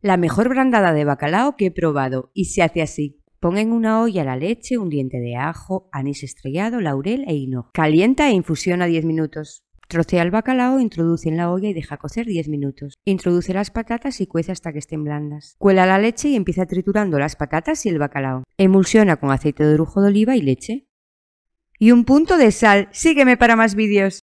La mejor brandada de bacalao que he probado y se hace así. Pon en una olla la leche, un diente de ajo, anís estrellado, laurel e hino. Calienta e infusiona 10 minutos. Trocea el bacalao, introduce en la olla y deja cocer 10 minutos. Introduce las patatas y cuece hasta que estén blandas. Cuela la leche y empieza triturando las patatas y el bacalao. Emulsiona con aceite de orujo de oliva y leche. Y un punto de sal. Sígueme para más vídeos.